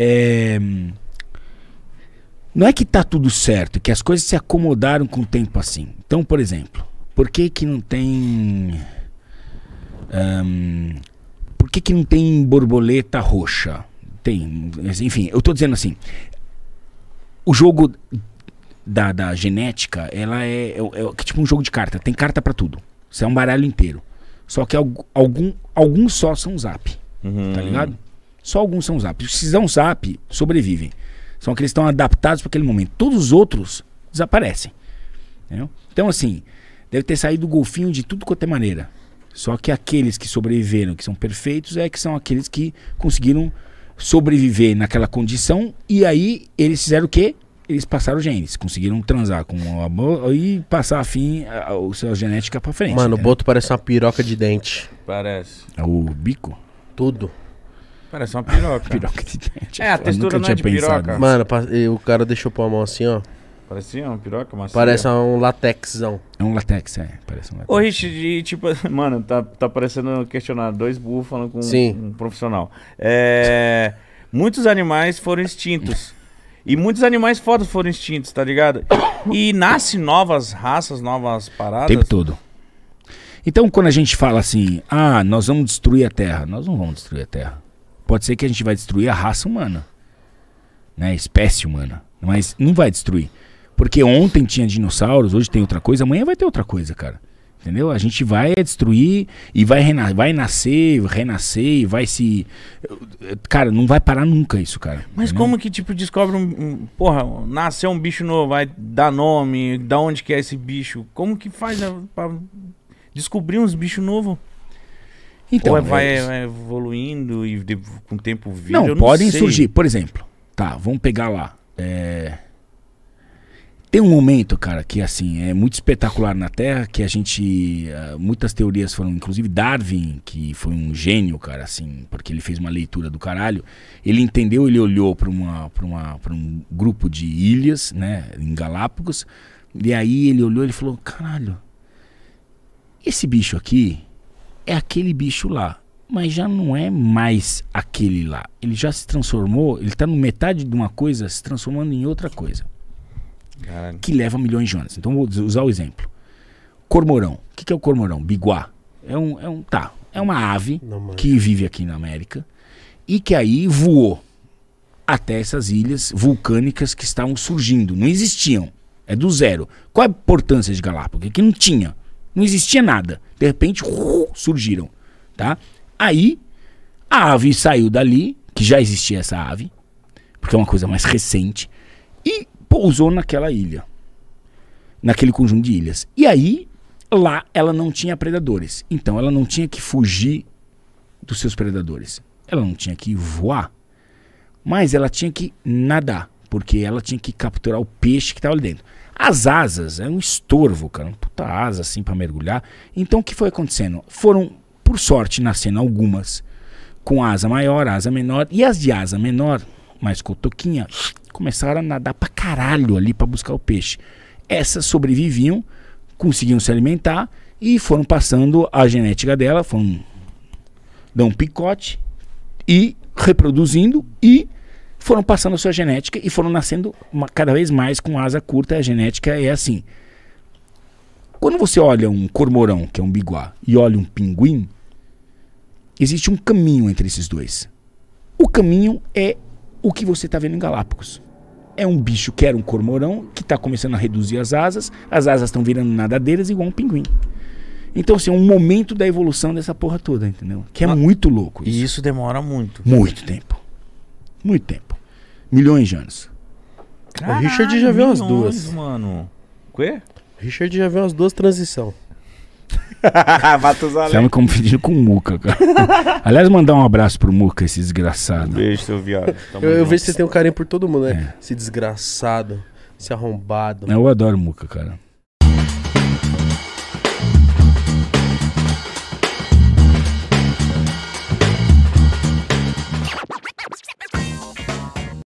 É, não é que tá tudo certo, que as coisas se acomodaram com o tempo assim. Então, por exemplo, por que que não tem. por que que não tem borboleta roxa? Tem, enfim, eu tô dizendo assim. O jogo da, da genética, ela é, é, é tipo um jogo de carta. Tem carta para tudo. Isso é um baralho inteiro. Só que algum, alguns só são zap. Uhum. Tá ligado? Só alguns são zap. Os que são zap sobrevivem. São aqueles que estão adaptados para aquele momento. Todos os outros desaparecem. Entendeu? Então, assim, deve ter saído o golfinho de tudo quanto é maneira. Só que aqueles que sobreviveram, que são perfeitos, é que são aqueles que conseguiram sobreviver naquela condição. E aí eles fizeram o quê? Eles passaram genes, conseguiram transar com o amor e passar a fim a, a, sua genética pra frente. Mano, o Boto parece uma piroca de dente. Parece. É o bico? Tudo. Parece uma piroca. piroca de dente. É, a textura não é de pensado. Mano, o cara deixou pôr a mão assim, ó. Parecia uma piroca Parece um latexão. É um latex, é. Parece um latex. Ô, Rich, tipo, mano, tá, tá parecendo questionar dois burros falando com um, um profissional. É, muitos animais foram extintos. E muitos animais fodas foram extintos, tá ligado? E nasce novas raças, novas paradas. O tempo todo. Então, quando a gente fala assim, ah, nós vamos destruir a Terra. Nós não vamos destruir a Terra. Pode ser que a gente vai destruir a raça humana, né? A espécie humana. Mas não vai destruir. Porque ontem tinha dinossauros, hoje tem outra coisa, amanhã vai ter outra coisa, cara. Entendeu? A gente vai destruir e vai, rena vai nascer, renascer e vai se. Cara, não vai parar nunca isso, cara. Mas como que, tipo, descobre um, um. Porra, nasceu um bicho novo, vai dar nome, da onde que é esse bicho? Como que faz né, pra descobrir uns bichos novos? Então, Ou é, vai, vai evoluindo e de, com o tempo vira? Não, não podem sei. surgir. Por exemplo, tá, vamos pegar lá. É... Tem um momento, cara, que assim é muito espetacular na Terra, que a gente ah, muitas teorias foram, inclusive Darwin, que foi um gênio, cara, assim, porque ele fez uma leitura do caralho. Ele entendeu, ele olhou para uma, para uma, um grupo de ilhas, né, em Galápagos, e aí ele olhou, e falou, caralho, esse bicho aqui, é aquele bicho lá, mas já não é mais aquele lá. Ele já se transformou, ele está no metade de uma coisa se transformando em outra coisa. Caralho. Que leva milhões de anos. Então vou usar o exemplo. Cormorão. O que, que é o cormorão? Biguá. É um, é um, tá, é uma ave que vive aqui na América e que aí voou até essas ilhas vulcânicas que estavam surgindo. Não existiam. É do zero. Qual a importância de Galápagos? É que não tinha. Não existia nada. De repente, uh, surgiram, tá? Aí, a ave saiu dali, que já existia essa ave, porque é uma coisa mais recente, e pousou naquela ilha, naquele conjunto de ilhas. E aí, lá ela não tinha predadores. Então, ela não tinha que fugir dos seus predadores. Ela não tinha que voar, mas ela tinha que nadar, porque ela tinha que capturar o peixe que estava ali dentro. As asas, é um estorvo, cara, uma puta asa assim para mergulhar. Então o que foi acontecendo? Foram, por sorte, nascendo algumas com asa maior, asa menor, e as de asa menor, mais cotoquinha, começaram a nadar pra caralho ali para buscar o peixe. Essas sobreviviam, conseguiam se alimentar e foram passando a genética dela, foram dão um picote e reproduzindo e foram passando a sua genética e foram nascendo uma, cada vez mais com asa curta. A genética é assim. Quando você olha um cormorão, que é um biguá, e olha um pinguim, existe um caminho entre esses dois. O caminho é o que você está vendo em Galápagos. É um bicho que era um cormorão, que está começando a reduzir as asas, as asas estão virando nadadeiras igual um pinguim. Então, assim, é um momento da evolução dessa porra toda, entendeu? Que é Mas, muito louco. Isso. E isso demora muito. Muito tempo. Muito tempo milhões de anos. Caralho, o Richard já viu milhões, as duas. mano. Quê? Richard já viu as duas transição. Sabe como pedindo com o Muca, cara. Aliás, mandar um abraço pro Muca, esse desgraçado. Um beijo, seu viado. eu, eu vejo que você tem um carinho por todo mundo, né? É. Esse desgraçado, esse arrombado. Eu adoro o Muca, cara.